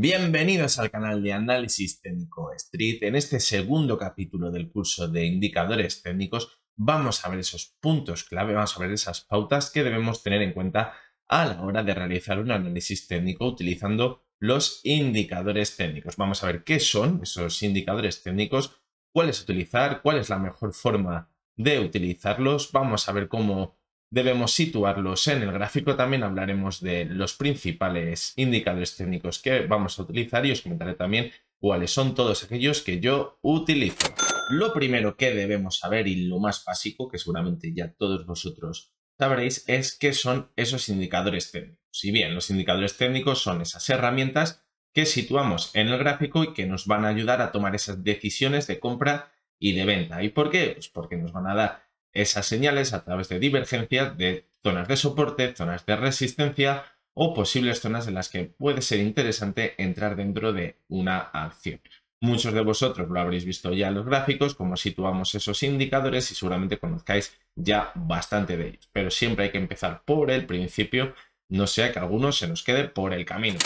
Bienvenidos al canal de Análisis Técnico Street. En este segundo capítulo del curso de indicadores técnicos vamos a ver esos puntos clave, vamos a ver esas pautas que debemos tener en cuenta a la hora de realizar un análisis técnico utilizando los indicadores técnicos. Vamos a ver qué son esos indicadores técnicos, cuáles utilizar, cuál es la mejor forma de utilizarlos. Vamos a ver cómo debemos situarlos en el gráfico. También hablaremos de los principales indicadores técnicos que vamos a utilizar y os comentaré también cuáles son todos aquellos que yo utilizo. Lo primero que debemos saber y lo más básico, que seguramente ya todos vosotros sabréis, es qué son esos indicadores técnicos. Si bien los indicadores técnicos son esas herramientas que situamos en el gráfico y que nos van a ayudar a tomar esas decisiones de compra y de venta. ¿Y por qué? Pues porque nos van a dar esas señales a través de divergencias de zonas de soporte, zonas de resistencia o posibles zonas en las que puede ser interesante entrar dentro de una acción. Muchos de vosotros lo habréis visto ya en los gráficos, cómo situamos esos indicadores y seguramente conozcáis ya bastante de ellos. Pero siempre hay que empezar por el principio, no sea que algunos se nos quede por el camino.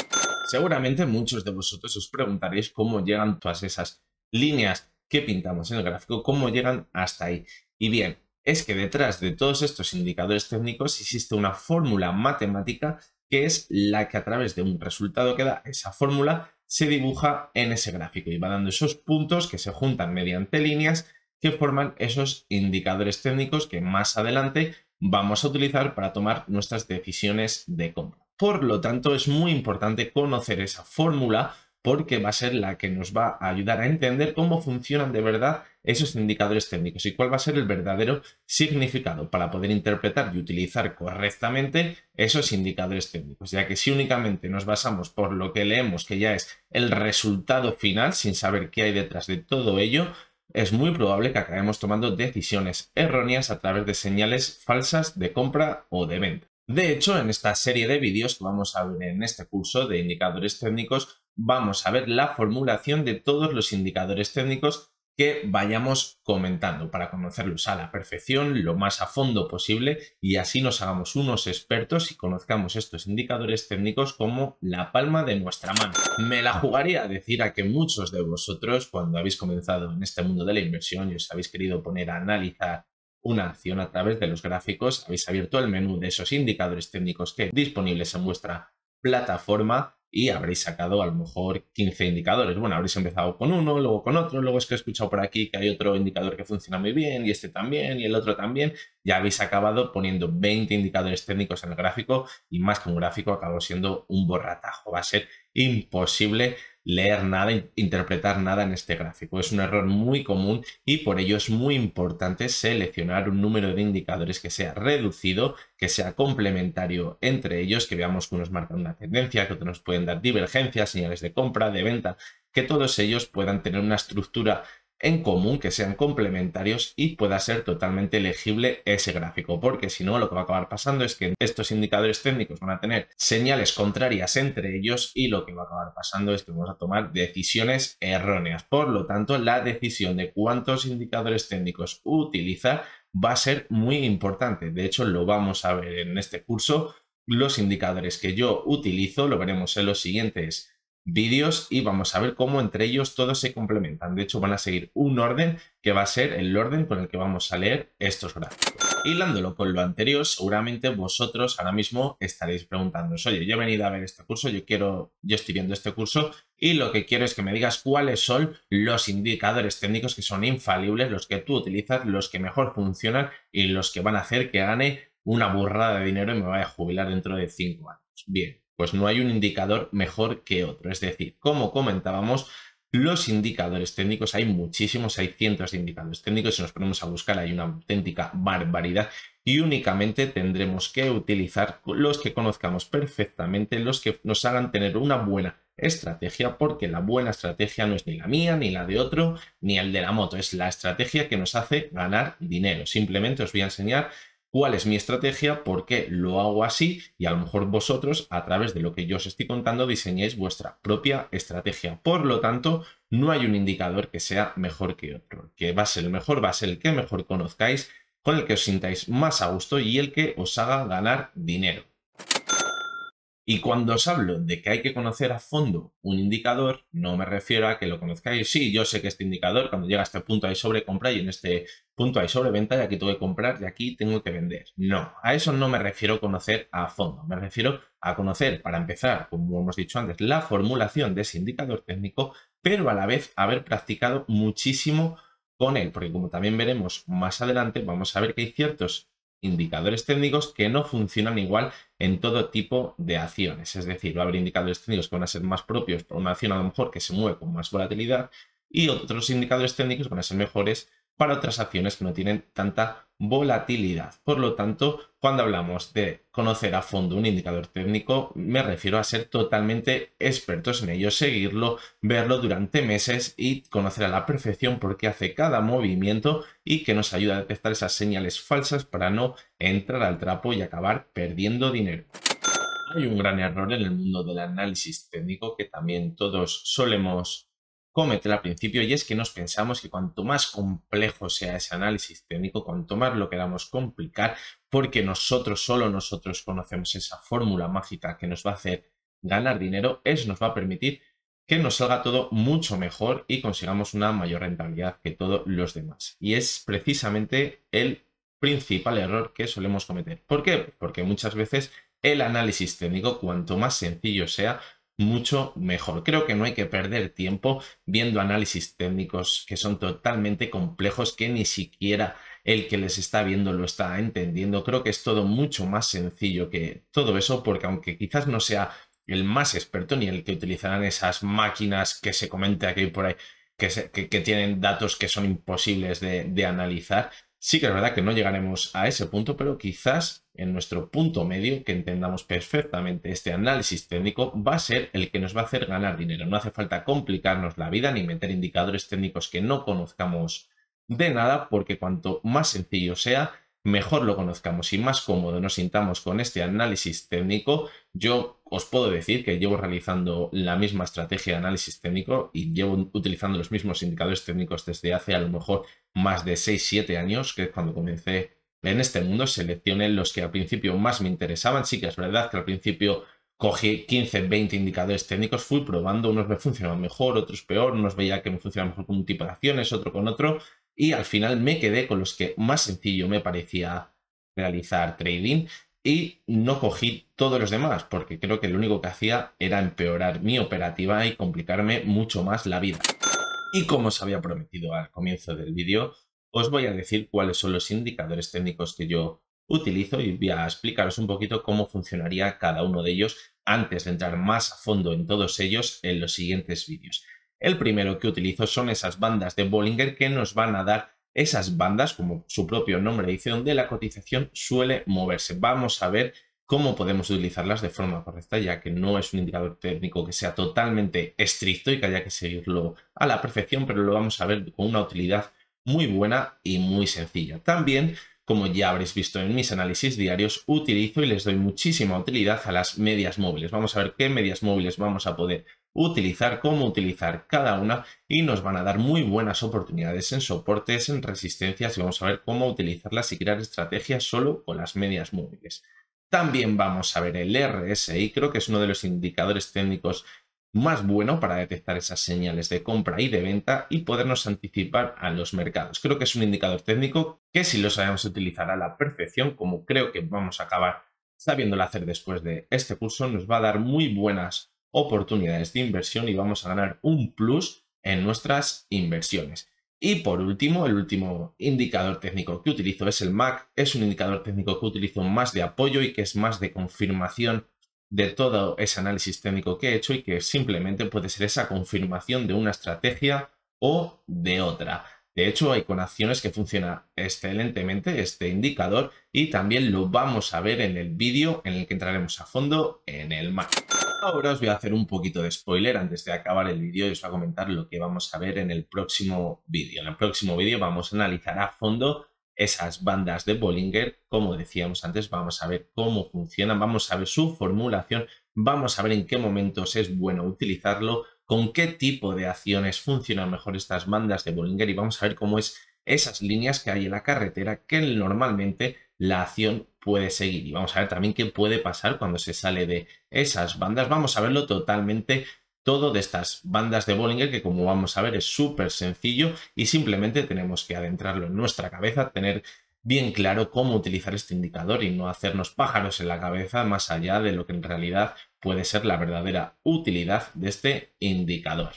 Seguramente muchos de vosotros os preguntaréis cómo llegan todas esas líneas que pintamos en el gráfico, cómo llegan hasta ahí. Y bien, es que detrás de todos estos indicadores técnicos existe una fórmula matemática que es la que a través de un resultado que da esa fórmula se dibuja en ese gráfico y va dando esos puntos que se juntan mediante líneas que forman esos indicadores técnicos que más adelante vamos a utilizar para tomar nuestras decisiones de compra. Por lo tanto, es muy importante conocer esa fórmula porque va a ser la que nos va a ayudar a entender cómo funcionan de verdad esos indicadores técnicos y cuál va a ser el verdadero significado para poder interpretar y utilizar correctamente esos indicadores técnicos, ya que si únicamente nos basamos por lo que leemos, que ya es el resultado final, sin saber qué hay detrás de todo ello, es muy probable que acabemos tomando decisiones erróneas a través de señales falsas de compra o de venta. De hecho, en esta serie de vídeos que vamos a ver en este curso de indicadores técnicos, vamos a ver la formulación de todos los indicadores técnicos que vayamos comentando para conocerlos a la perfección, lo más a fondo posible y así nos hagamos unos expertos y conozcamos estos indicadores técnicos como la palma de nuestra mano. Me la jugaría a decir a que muchos de vosotros cuando habéis comenzado en este mundo de la inversión y os habéis querido poner a analizar una acción a través de los gráficos, habéis abierto el menú de esos indicadores técnicos que disponibles en vuestra plataforma y habréis sacado a lo mejor 15 indicadores. Bueno, habréis empezado con uno, luego con otro, luego es que he escuchado por aquí que hay otro indicador que funciona muy bien y este también y el otro también. Ya habéis acabado poniendo 20 indicadores técnicos en el gráfico y más que un gráfico acabó siendo un borratajo. Va a ser imposible leer nada, interpretar nada en este gráfico. Es un error muy común y por ello es muy importante seleccionar un número de indicadores que sea reducido, que sea complementario entre ellos, que veamos que unos marcan una tendencia, que otros nos pueden dar divergencias, señales de compra, de venta, que todos ellos puedan tener una estructura en común, que sean complementarios y pueda ser totalmente legible ese gráfico, porque si no lo que va a acabar pasando es que estos indicadores técnicos van a tener señales contrarias entre ellos y lo que va a acabar pasando es que vamos a tomar decisiones erróneas. Por lo tanto, la decisión de cuántos indicadores técnicos utiliza va a ser muy importante. De hecho, lo vamos a ver en este curso. Los indicadores que yo utilizo, lo veremos en los siguientes vídeos y vamos a ver cómo entre ellos todos se complementan. De hecho, van a seguir un orden que va a ser el orden con el que vamos a leer estos gráficos. Hilándolo con lo anterior, seguramente vosotros ahora mismo estaréis preguntándonos oye, yo he venido a ver este curso, yo quiero, yo estoy viendo este curso y lo que quiero es que me digas cuáles son los indicadores técnicos que son infalibles, los que tú utilizas, los que mejor funcionan y los que van a hacer que gane una burrada de dinero y me vaya a jubilar dentro de cinco años. Bien, pues no hay un indicador mejor que otro. Es decir, como comentábamos, los indicadores técnicos, hay muchísimos, hay cientos de indicadores técnicos, si nos ponemos a buscar hay una auténtica barbaridad y únicamente tendremos que utilizar los que conozcamos perfectamente, los que nos hagan tener una buena estrategia, porque la buena estrategia no es ni la mía, ni la de otro, ni el de la moto, es la estrategia que nos hace ganar dinero. Simplemente os voy a enseñar cuál es mi estrategia, por qué lo hago así y a lo mejor vosotros a través de lo que yo os estoy contando diseñéis vuestra propia estrategia. Por lo tanto, no hay un indicador que sea mejor que otro. que va a ser el mejor va a ser el que mejor conozcáis, con el que os sintáis más a gusto y el que os haga ganar dinero. Y cuando os hablo de que hay que conocer a fondo un indicador, no me refiero a que lo conozcáis. Sí, yo sé que este indicador, cuando llega a este punto hay sobrecompra y en este punto hay sobreventa y aquí tengo que comprar y aquí tengo que vender. No, a eso no me refiero a conocer a fondo. Me refiero a conocer, para empezar, como hemos dicho antes, la formulación de ese indicador técnico, pero a la vez haber practicado muchísimo con él, porque como también veremos más adelante, vamos a ver que hay ciertos indicadores técnicos que no funcionan igual en todo tipo de acciones. Es decir, va a haber indicadores técnicos que van a ser más propios para una acción a lo mejor que se mueve con más volatilidad y otros indicadores técnicos van a ser mejores para otras acciones que no tienen tanta volatilidad. Por lo tanto, cuando hablamos de conocer a fondo un indicador técnico, me refiero a ser totalmente expertos en ello, seguirlo, verlo durante meses y conocer a la perfección por qué hace cada movimiento y que nos ayuda a detectar esas señales falsas para no entrar al trapo y acabar perdiendo dinero. Hay un gran error en el mundo del análisis técnico que también todos solemos cometer al principio y es que nos pensamos que cuanto más complejo sea ese análisis técnico, cuanto más lo queramos complicar, porque nosotros solo nosotros conocemos esa fórmula mágica que nos va a hacer ganar dinero, eso nos va a permitir que nos salga todo mucho mejor y consigamos una mayor rentabilidad que todos los demás. Y es precisamente el principal error que solemos cometer. ¿Por qué? Porque muchas veces el análisis técnico, cuanto más sencillo sea, mucho mejor. Creo que no hay que perder tiempo viendo análisis técnicos que son totalmente complejos, que ni siquiera el que les está viendo lo está entendiendo. Creo que es todo mucho más sencillo que todo eso, porque aunque quizás no sea el más experto ni el que utilizarán esas máquinas que se comenta aquí por ahí, que, tienen datos que son imposibles de analizar, Sí que es verdad que no llegaremos a ese punto, pero quizás en nuestro punto medio, que entendamos perfectamente este análisis técnico, va a ser el que nos va a hacer ganar dinero. No hace falta complicarnos la vida ni meter indicadores técnicos que no conozcamos de nada, porque cuanto más sencillo sea, mejor lo conozcamos y más cómodo nos sintamos con este análisis técnico. Yo os puedo decir que llevo realizando la misma estrategia de análisis técnico y llevo utilizando los mismos indicadores técnicos desde hace a lo mejor más de 6-7 años, que es cuando comencé en este mundo, seleccioné los que al principio más me interesaban. Sí que es verdad que al principio cogí 15, 20 indicadores técnicos, fui probando, unos me funcionaban mejor, otros peor, unos veía que me funcionaban mejor con un tipo de acciones, otro con otro, y al final me quedé con los que más sencillo me parecía realizar trading y no cogí todos los demás, porque creo que lo único que hacía era empeorar mi operativa y complicarme mucho más la vida. Y como os había prometido al comienzo del vídeo, os voy a decir cuáles son los indicadores técnicos que yo utilizo y voy a explicaros un poquito cómo funcionaría cada uno de ellos antes de entrar más a fondo en todos ellos en los siguientes vídeos. El primero que utilizo son esas bandas de Bollinger que nos van a dar esas bandas, como su propio nombre dice, donde la cotización suele moverse. Vamos a ver cómo podemos utilizarlas de forma correcta, ya que no es un indicador técnico que sea totalmente estricto y que haya que seguirlo a la perfección, pero lo vamos a ver con una utilidad muy buena y muy sencilla. También, como ya habréis visto en mis análisis diarios, utilizo y les doy muchísima utilidad a las medias móviles. Vamos a ver qué medias móviles vamos a poder utilizar, cómo utilizar cada una y nos van a dar muy buenas oportunidades en soportes, en resistencias y vamos a ver cómo utilizarlas y crear estrategias solo con las medias móviles. También vamos a ver el RSI, creo que es uno de los indicadores técnicos más bueno para detectar esas señales de compra y de venta y podernos anticipar a los mercados. Creo que es un indicador técnico que si lo sabemos utilizar a la perfección, como creo que vamos a acabar sabiéndolo hacer después de este curso, nos va a dar muy buenas oportunidades de inversión y vamos a ganar un plus en nuestras inversiones. Y por último, el último indicador técnico que utilizo es el MAC. Es un indicador técnico que utilizo más de apoyo y que es más de confirmación de todo ese análisis técnico que he hecho y que simplemente puede ser esa confirmación de una estrategia o de otra. De hecho, hay con acciones que funciona excelentemente este indicador y también lo vamos a ver en el vídeo en el que entraremos a fondo en el MAC. Ahora os voy a hacer un poquito de spoiler antes de acabar el vídeo y os voy a comentar lo que vamos a ver en el próximo vídeo. En el próximo vídeo vamos a analizar a fondo esas bandas de Bollinger, como decíamos antes, vamos a ver cómo funcionan, vamos a ver su formulación, vamos a ver en qué momentos es bueno utilizarlo, con qué tipo de acciones funcionan mejor estas bandas de Bollinger y vamos a ver cómo es esas líneas que hay en la carretera que normalmente la acción puede seguir. Y vamos a ver también qué puede pasar cuando se sale de esas bandas. Vamos a verlo totalmente todo de estas bandas de Bollinger que como vamos a ver es súper sencillo y simplemente tenemos que adentrarlo en nuestra cabeza, tener bien claro cómo utilizar este indicador y no hacernos pájaros en la cabeza más allá de lo que en realidad puede ser la verdadera utilidad de este indicador.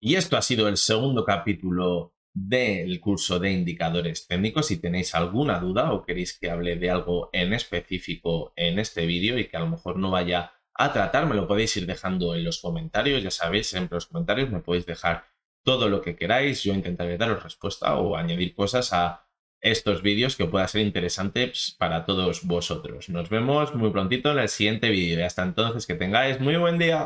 Y esto ha sido el segundo capítulo del curso de indicadores técnicos. Si tenéis alguna duda o queréis que hable de algo en específico en este vídeo y que a lo mejor no vaya a tratar, me lo podéis ir dejando en los comentarios. Ya sabéis, en los comentarios me podéis dejar todo lo que queráis. Yo intentaré daros respuesta o añadir cosas a estos vídeos que pueda ser interesante para todos vosotros. Nos vemos muy prontito en el siguiente vídeo y hasta entonces que tengáis muy buen día.